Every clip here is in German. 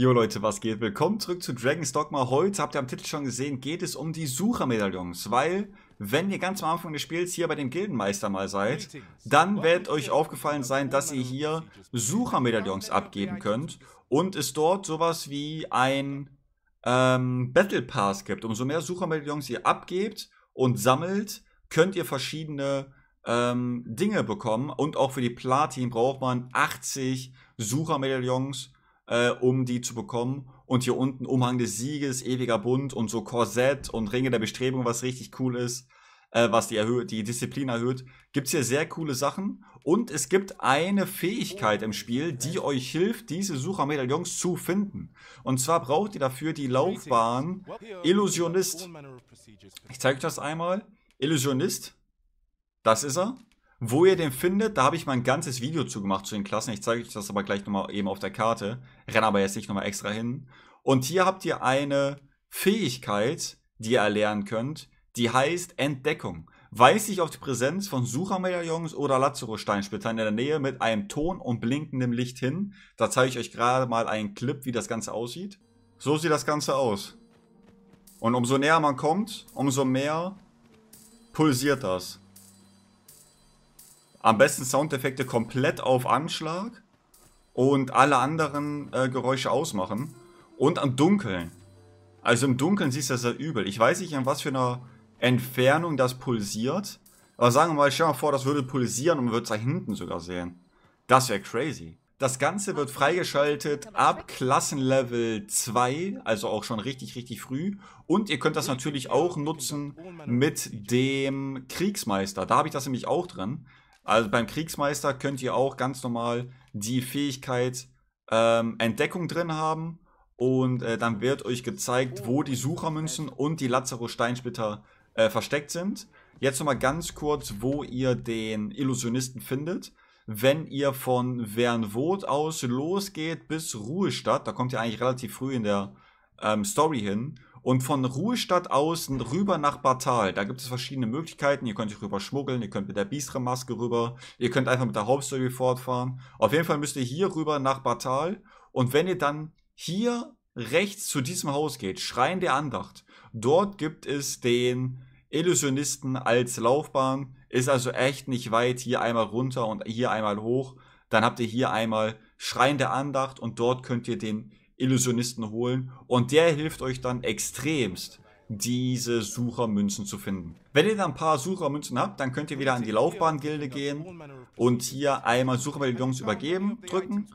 Jo Leute, was geht? Willkommen zurück zu Dragon's Dogma. Heute, habt ihr am Titel schon gesehen, geht es um die Suchermedaillons, weil wenn ihr ganz am Anfang des Spiels hier bei dem Gildenmeister mal seid, dann wird euch aufgefallen sein, dass ihr hier Suchermedaillons abgeben könnt und es dort sowas wie ein ähm, Battle Pass gibt. Umso mehr Suchermedaillons ihr abgebt und sammelt, könnt ihr verschiedene ähm, Dinge bekommen und auch für die Platin braucht man 80 Suchermedaillons äh, um die zu bekommen. Und hier unten Umhang des Sieges, ewiger Bund und so Korsett und Ringe der Bestrebung, was richtig cool ist, äh, was die, erhöht, die Disziplin erhöht. Gibt es hier sehr coole Sachen. Und es gibt eine Fähigkeit im Spiel, die euch hilft, diese Suchermedaillons zu finden. Und zwar braucht ihr dafür die Laufbahn Illusionist. Ich zeige euch das einmal. Illusionist, das ist er. Wo ihr den findet, da habe ich mal ein ganzes Video zu gemacht zu den Klassen. Ich zeige euch das aber gleich nochmal eben auf der Karte. Renn aber jetzt nicht nochmal extra hin. Und hier habt ihr eine Fähigkeit, die ihr erlernen könnt, die heißt Entdeckung. Weiß ich auf die Präsenz von Suchermedaillons oder lazarus in der Nähe mit einem Ton und blinkendem Licht hin. Da zeige ich euch gerade mal einen Clip, wie das Ganze aussieht. So sieht das Ganze aus. Und umso näher man kommt, umso mehr pulsiert das. Am besten Soundeffekte komplett auf Anschlag und alle anderen äh, Geräusche ausmachen. Und am Dunkeln. Also im Dunkeln siehst du das ja übel. Ich weiß nicht, an was für einer Entfernung das pulsiert. Aber sagen wir mal, stell dir mal vor, das würde pulsieren und man würde es da hinten sogar sehen. Das wäre crazy. Das Ganze wird freigeschaltet ab Klassenlevel 2, also auch schon richtig, richtig früh. Und ihr könnt das natürlich auch nutzen mit dem Kriegsmeister. Da habe ich das nämlich auch drin. Also beim Kriegsmeister könnt ihr auch ganz normal die Fähigkeit ähm, Entdeckung drin haben. Und äh, dann wird euch gezeigt, wo die Suchermünzen und die Lazarus-Steinsplitter äh, versteckt sind. Jetzt nochmal ganz kurz, wo ihr den Illusionisten findet. Wenn ihr von Wernwood aus losgeht bis Ruhestadt, da kommt ihr eigentlich relativ früh in der ähm, Story hin, und von Ruhestadt außen rüber nach Bartal. Da gibt es verschiedene Möglichkeiten. Ihr könnt euch rüber schmuggeln, ihr könnt mit der bistra rüber, ihr könnt einfach mit der Hauptstory fortfahren. Auf jeden Fall müsst ihr hier rüber nach Bartal. Und wenn ihr dann hier rechts zu diesem Haus geht, Schrein der Andacht, dort gibt es den Illusionisten als Laufbahn. Ist also echt nicht weit. Hier einmal runter und hier einmal hoch. Dann habt ihr hier einmal Schrein der Andacht und dort könnt ihr den Illusionisten holen und der hilft euch dann extremst, diese Suchermünzen zu finden. Wenn ihr dann ein paar Suchermünzen habt, dann könnt ihr wieder an die Laufbahngilde gehen und hier einmal Suchermeldungs übergeben, drücken.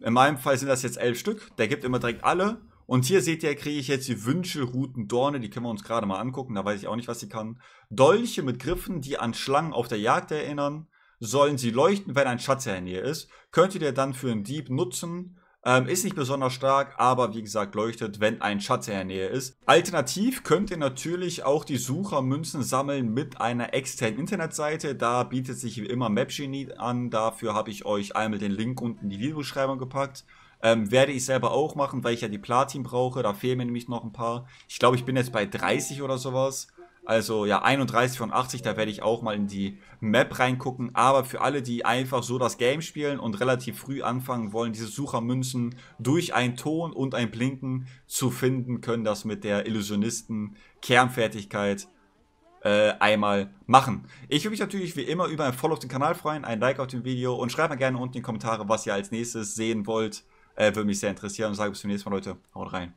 In meinem Fall sind das jetzt elf Stück, der gibt immer direkt alle. Und hier seht ihr, kriege ich jetzt die Wünschelruten Dorne, die können wir uns gerade mal angucken, da weiß ich auch nicht, was sie kann. Dolche mit Griffen, die an Schlangen auf der Jagd erinnern. Sollen sie leuchten, wenn ein Schatz in der Nähe ist. Könntet ihr dann für einen Dieb nutzen, ähm, ist nicht besonders stark, aber wie gesagt leuchtet, wenn ein Schatz in der Nähe ist. Alternativ könnt ihr natürlich auch die Suchermünzen sammeln mit einer externen Internetseite. Da bietet sich wie immer MapGenie an. Dafür habe ich euch einmal den Link unten in die Videobeschreibung gepackt. Ähm, werde ich selber auch machen, weil ich ja die Platin brauche. Da fehlen mir nämlich noch ein paar. Ich glaube, ich bin jetzt bei 30 oder sowas. Also ja, 31 von 80, da werde ich auch mal in die Map reingucken. Aber für alle, die einfach so das Game spielen und relativ früh anfangen wollen, diese Suchermünzen durch einen Ton und ein Blinken zu finden, können das mit der Illusionisten-Kernfertigkeit äh, einmal machen. Ich würde mich natürlich wie immer über ein Follow auf den Kanal freuen, ein Like auf dem Video und schreibt mir gerne unten in die Kommentare, was ihr als nächstes sehen wollt. Äh, würde mich sehr interessieren und sage bis zum nächsten Mal, Leute. Haut rein.